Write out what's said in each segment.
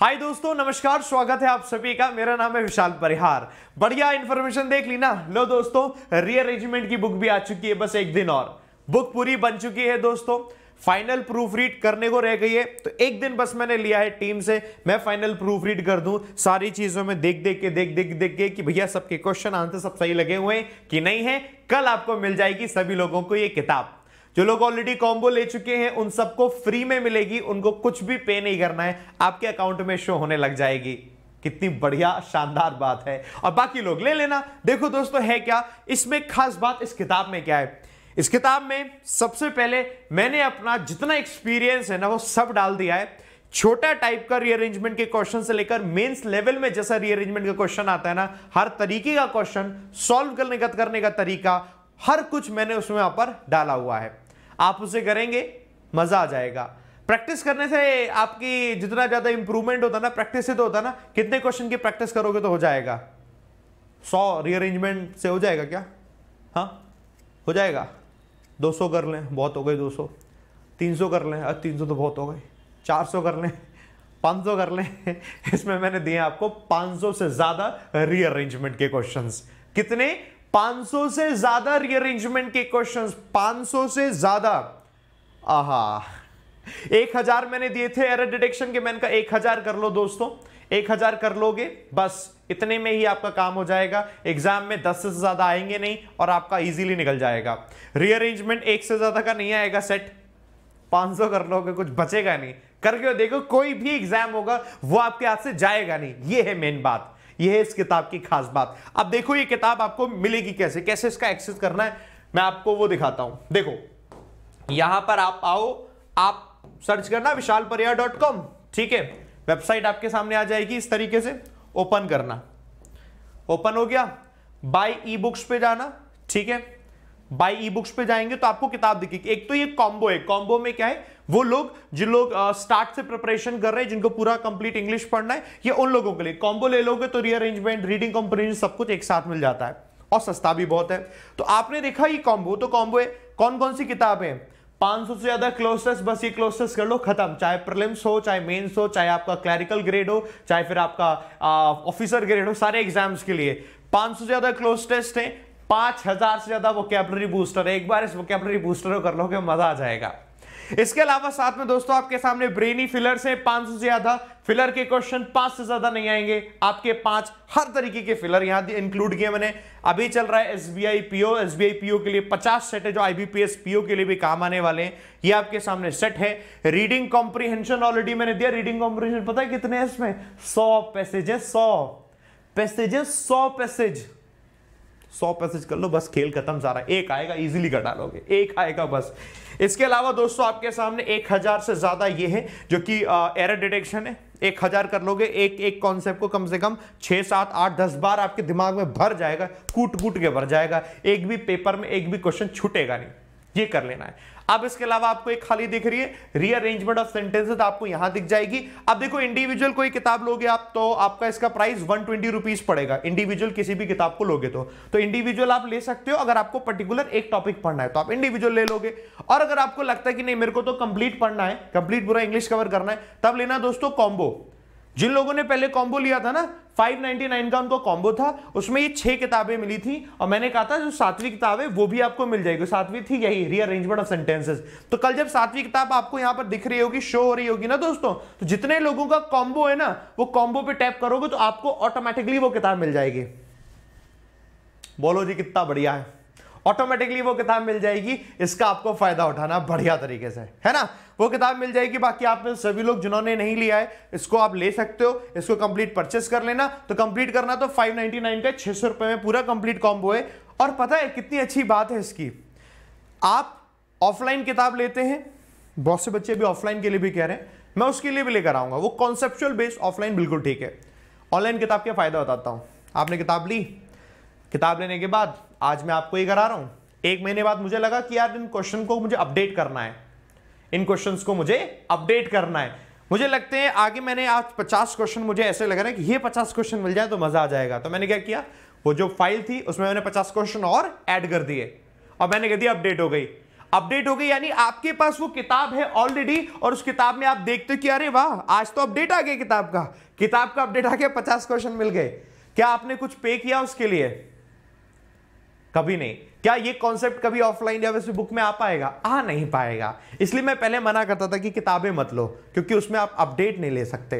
हाय दोस्तों नमस्कार स्वागत है आप सभी का मेरा नाम है विशाल परिहार बढ़िया इन्फॉर्मेशन देख ली ना लो दोस्तों रियर रेजिमेंट की बुक भी आ चुकी है बस एक दिन और बुक पूरी बन चुकी है दोस्तों फाइनल प्रूफ रीड करने को रह गई है तो एक दिन बस मैंने लिया है टीम से मैं फाइनल प्रूफ रीड कर दूं सारी चीजों में देख देख के देख देख देख के कि भैया सबके क्वेश्चन आंसर सब सही लगे हुए हैं कि नहीं है कल आपको मिल जाएगी सभी लोगों को ये किताब जो लोग ऑलरेडी कॉम्बो ले चुके हैं उन सबको फ्री में मिलेगी उनको कुछ भी पे नहीं करना है आपके अकाउंट में शो होने लग जाएगी कितनी बढ़िया शानदार बात है और बाकी लोग ले लेना देखो दोस्तों है क्या इसमें खास बात इस किताब में क्या है इस किताब में सबसे पहले मैंने अपना जितना एक्सपीरियंस है ना वो सब डाल दिया है छोटा टाइप का रीअरेंजमेंट के क्वेश्चन से लेकर मेंस लेवल में जैसा रीअरेंजमेंट का क्वेश्चन आता है ना हर तरीके का क्वेश्चन सॉल्व करने का करने का तरीका हर कुछ मैंने उसमें वहां पर डाला हुआ है आप उसे करेंगे मजा आ जाएगा प्रैक्टिस करने से आपकी जितना ज्यादा इंप्रूवमेंट होता ना प्रैक्टिस से तो होता ना कितने क्वेश्चन की प्रैक्टिस करोगे तो हो जाएगा सौ रीअरेंजमेंट से हो जाएगा क्या हाँ हो जाएगा 200 कर लें बहुत हो गई 200 300 कर लें तीन 300 तो बहुत हो गई 400 कर लें 500 कर लें इसमें मैंने दिए आपको 500 से ज़्यादा रीअरेंजमेंट के क्वेश्चंस कितने 500 से ज्यादा रीअरेंजमेंट के क्वेश्चंस 500 से ज्यादा आहा एक हजार मैंने दिए थे एरर डिटेक्शन के मैंने कहा एक हजार कर लो दोस्तों एक हजार कर लोगे बस इतने में ही आपका काम हो जाएगा एग्जाम में दस से ज्यादा आएंगे नहीं और आपका इजीली निकल जाएगा रीअरेंजमेंट एक से ज्यादा का नहीं आएगा सेट 500 कर लोगे कुछ बचेगा नहीं करके देखो कोई भी एग्जाम होगा वो आपके हाथ से जाएगा नहीं ये है मेन बात यह है इस किताब की खास बात अब देखो ये किताब आपको मिलेगी कैसे कैसे इसका एक्सेस करना है मैं आपको वो दिखाता हूं देखो यहां पर आप आओ आप सर्च करना विशाल परिया डॉट कॉम ठीक है वेबसाइट आपके सामने आ जाएगी इस तरीके से ओपन करना ओपन हो गया बाय ई बुक्स पे जाना ठीक है बाई ई बुक्स पे जाएंगे तो आपको किताब दिखेगी एक तो ये कॉम्बो है कॉम्बो में क्या है वो लोग जिन लोग स्टार्ट से प्रिपरेशन कर रहे हैं जिनको पूरा कंप्लीट इंग्लिश पढ़ना है ये उन लोगों के लिए कॉम्बो ले लोगे तो रीअरेंजमेंट रीडिंग कॉम्प्रीजन सब कुछ एक साथ मिल जाता है और सस्ता भी बहुत है तो आपने देखा ये कॉम्बो तो कॉम्बो है कौन कौन सी किताब है 500 से ज्यादा क्लोजेस बस ये क्लोजेस कर लो खत्म चाहे प्रलिम्स हो चाहे मेंस हो चाहे आपका क्लैरिकल ग्रेड हो चाहे फिर आपका ऑफिसर ग्रेड हो सारे एग्जाम्स के लिए 500 से ज्यादा क्लोज टेस्ट हैं पांच हजार से ज्यादा वोकेबलरी बूस्टर है एक बार इस वोकेबलरी बूस्टर को कर लो लोगे मजा आ जाएगा इसके अलावा साथ में दोस्तों आपके सामने ब्रेनी फिलर से 500 से ज्यादा फिलर के क्वेश्चन पांच से ज्यादा नहीं आएंगे आपके पांच हर तरीके के फिलर यहां इंक्लूड किए मैंने अभी चल रहा है S B I PO S B I PO के लिए पचास सेट है जो आईबीपीएस पीओ के लिए भी काम आने वाले हैं ये आपके सामने सेट है रीडिंग कॉम्प्रीहेंशन ऑलरेडी मैंने दिया रीडिंग कॉम्प्रीहेंशन पता है कितने इसमें सौ पैसेज है सौ पैसेज सौ पैसेज सौ पैसेज कर लो बस खेल खत्म सारा एक आएगा इजीली कर डालोगे एक आएगा बस इसके अलावा दोस्तों आपके सामने एक हजार से ज्यादा ये है जो कि एरर डिटेक्शन है एक हजार कर लोगे एक एक कॉन्सेप्ट को कम से कम छह सात आठ दस बार आपके दिमाग में भर जाएगा कूट कूट के भर जाएगा एक भी पेपर में एक भी क्वेश्चन छूटेगा नहीं ये कर लेना है अब इसके अलावा आपको एक खाली दिख रही है रीअरेंजमेंट ऑफ सेंटेंसेस आपको यहां दिख जाएगी अब देखो इंडिविजुअल कोई किताब लोगे आप तो आपका इसका प्राइस वन ट्वेंटी रुपीज पड़ेगा इंडिविजुअल किसी भी किताब को लोगे तो तो इंडिविजुअल आप ले सकते हो अगर आपको पर्टिकुलर एक टॉपिक पढ़ना है तो आप इंडिविजुअल ले लोगे और अगर आपको लगता है कि नहीं मेरे को तो कंप्लीट पढ़ना है कंप्लीट पूरा इंग्लिश कवर करना है तब लेना दोस्तों कॉम्बो जिन लोगों ने पहले कॉम्बो लिया था ना 599 का उनको कॉम्बो था उसमें ये छह किताबें मिली थी और मैंने कहा था जो सातवीं किताब है वो भी आपको मिल जाएगी सातवीं थी यही रीअरेंजमेंट ऑफ सेंटेंसेस तो कल जब सातवीं किताब आपको यहां पर दिख रही होगी शो हो रही होगी ना दोस्तों तो जितने लोगों का कॉम्बो है ना वो कॉम्बो पे टैप करोगे तो आपको ऑटोमेटिकली वो किताब मिल जाएगी बोलो जी कितना बढ़िया है ऑटोमेटिकली वो किताब मिल जाएगी इसका आपको फायदा उठाना बढ़िया तरीके से है ना वो किताब मिल जाएगी बाकी आप सभी लोग जिन्होंने नहीं लिया है इसको आप ले सकते हो इसको कंप्लीट परचेस कर लेना तो कंप्लीट करना तो 599 का छह सौ रुपए में पूरा कंप्लीट कॉम्बो है और पता है कितनी अच्छी बात है इसकी आप ऑफलाइन किताब लेते हैं बहुत से बच्चे भी ऑफलाइन के लिए भी कह रहे हैं मैं उसके लिए भी लेकर आऊंगा वो कॉन्सेप्चुअल बेस्ड ऑफलाइन बिल्कुल ठीक है ऑनलाइन किताब के फायदा बताता हूँ आपने किताब ली किताब लेने के बाद आज मैं आपको ये करा रहा हूं एक महीने बाद मुझे लगा कि यार इन क्वेश्चन को मुझे अपडेट करना है इन क्वेश्चन को मुझे अपडेट करना है मुझे लगते हैं आगे मैंने आज पचास क्वेश्चन मुझे ऐसे लग रहे हैं कि ये पचास क्वेश्चन मिल जाए तो मजा आ जाएगा तो मैंने क्या किया वो जो फाइल थी उसमें मैंने पचास क्वेश्चन और ऐड कर दिए और मैंने कह दिया अपडेट हो गई अपडेट हो गई यानी आपके पास वो किताब है ऑलरेडी और उस किताब में आप देखते हो कि अरे वाह आज तो अपडेट आ गया किताब का किताब का अपडेट आ गया पचास क्वेश्चन मिल गए क्या आपने कुछ पे किया उसके लिए कभी नहीं क्या ये कॉन्सेप्ट कभी ऑफलाइन या वैसे बुक में आ पाएगा आ नहीं पाएगा इसलिए मैं पहले मना करता था कि किताबें मत लो क्योंकि उसमें आप अपडेट नहीं ले सकते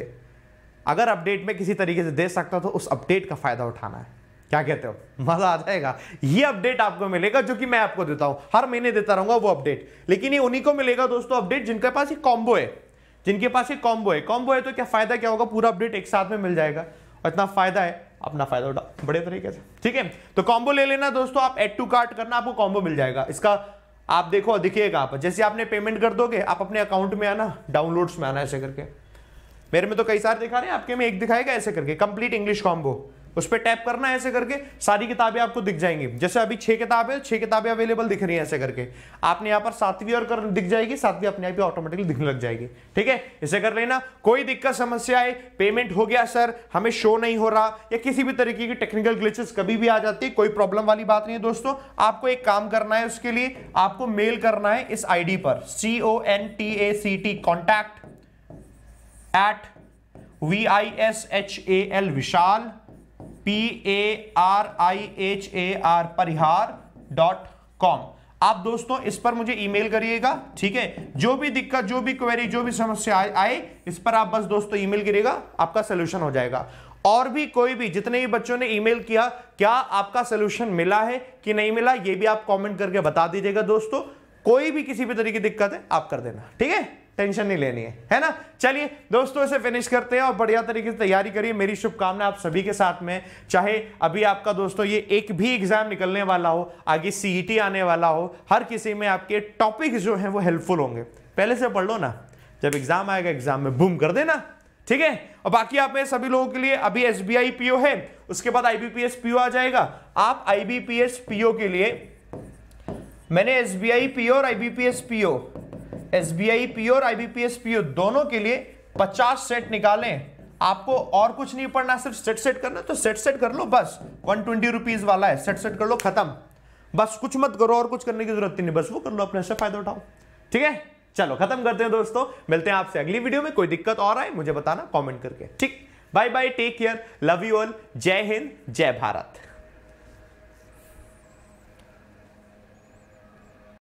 अगर अपडेट में किसी तरीके से दे सकता तो उस अपडेट का फायदा उठाना है क्या कहते हो मजा आ जाएगा ये अपडेट आपको मिलेगा जो कि मैं आपको देता हूं हर महीने देता रहूंगा वो अपडेट लेकिन ये उन्हीं को मिलेगा दोस्तों अपडेट जिनके पास ये कॉम्बो है जिनके पास ये कॉम्बो है कॉम्बो है तो क्या फायदा क्या होगा पूरा अपडेट एक साथ में मिल जाएगा और इतना फायदा है अपना फायदा उठा बड़े तरीके से ठीक है तो कॉम्बो ले लेना दोस्तों आप एड टू कार्ट करना आपको कॉम्बो मिल जाएगा इसका आप देखो दिखिएगा आप जैसे आपने पेमेंट कर दोगे आप अपने अकाउंट में आना डाउनलोड्स में आना ऐसे करके मेरे में तो कई सारे दिखा रहे हैं आपके में एक दिखाएगा ऐसे करके कंप्लीट इंग्लिश कॉम्बो उस पर टैप करना है ऐसे करके सारी किताबें आपको दिख जाएंगी जैसे अभी छह किताबें छह किताबें अवेलेबल दिख रही हैं ऐसे करके आपने यहाँ पर सातवीं और कर दिख जाएगी सातवीं अपने आप ही ऑटोमेटिकली दिखने लग जाएगी ठीक है इसे कर लेना कोई दिक्कत समस्या है पेमेंट हो गया सर हमें शो नहीं हो रहा या किसी भी तरीके की टेक्निकल ग्लिचेस कभी भी आ जाती है कोई प्रॉब्लम वाली बात नहीं है दोस्तों आपको एक काम करना है उसके लिए आपको मेल करना है इस आईडी पर C O N T A C T contact at V I S H A L Vishal P A R I H A R Parihar dot com आप दोस्तों इस पर मुझे ईमेल करिएगा ठीक है जो भी दिक्कत जो भी क्वेरी जो भी समस्या आए इस पर आप बस दोस्तों ईमेल करिएगा आपका सोल्यूशन हो जाएगा और भी कोई भी जितने भी बच्चों ने ईमेल किया क्या आपका सोल्यूशन मिला है कि नहीं मिला ये भी आप कमेंट करके बता दीजिएगा दोस्तों कोई भी किसी भी तरीके की दिक्कत है आप कर देना ठीक है टेंशन नहीं लेनी है है ना चलिए दोस्तों इसे फिनिश करते हैं और बढ़िया तरीके से तैयारी करिए मेरी शुभकामना आप सभी के साथ में चाहे अभी आपका दोस्तों ये एक भी एग्जाम निकलने वाला हो आगे सीईटी e आने वाला हो हर किसी में आपके टॉपिक जो हैं वो हेल्पफुल होंगे पहले से पढ़ लो ना जब एग्जाम आएगा एग्जाम में बूम कर देना ठीक है और बाकी आप में सभी लोगों के लिए अभी एस पीओ है उसके बाद आईबीपीएस पीओ आ जाएगा आप आईबीपीएस पीओ के लिए मैंने एस पीओ और IBPS PO S B I PO और आईबीपीएस पीओ दोनों के लिए पचास सेट निकालें आपको और कुछ नहीं पढ़ना सिर्फ सेट सेट करना तो सेट सेट कर लो बस वन ट्वेंटी रुपीज वाला है सेट सेट कर लो खत्म बस कुछ मत करो और कुछ करने की जरूरत नहीं बस वो कर लो अपने से फायदा उठाओ ठीक है चलो खत्म करते हैं दोस्तों मिलते हैं आपसे अगली वीडियो में कोई दिक्कत और आए मुझे बताना कॉमेंट करके ठीक bye bye take care love you all जय हिंद जय भारत